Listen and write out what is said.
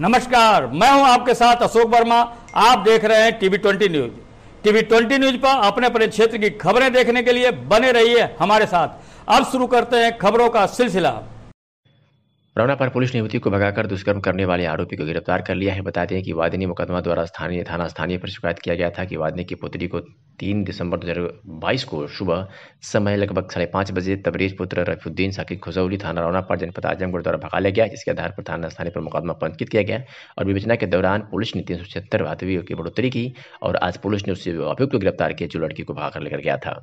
नमस्कार मैं हूं आपके साथ अशोक वर्मा आप देख रहे हैं TV twenty news TV twenty news पर अपने अपने क्षेत्र की खबरें देखने के लिए बने रहिए हमारे साथ अब शुरू करते हैं खबरों का सिलसिला रौना पर पुलिस ने युवती को भगाकर दुष्कर्म करने वाले आरोपी को गिरफ्तार कर लिया है बताते हैं कि वादिनी मुकदमा द्वारा स्थानीय थाना स्थानीय पर शिकायत किया गया था कि वादिनी की पुत्री को तीन दिसंबर दो हज़ार बाईस को सुबह समय लगभग साढ़े पाँच बजे तबरेज पुत्र रफीउद्दीन साकिब खुजौली थाना रौना पर जनपद आजमगढ़ द्वारा भगा लिया गया जिसके आधार पर थाना स्थानीय पर मुकदमा पंजीकृत किया गया और विवेचना के दौरान पुलिस ने तीन सौ छिहत्तर वातवियों की बढ़ोतरी की और आज पुलिस ने उस अभियुक्त को गिरफ्तार किया जो लड़की को भगाकर लेकर गया था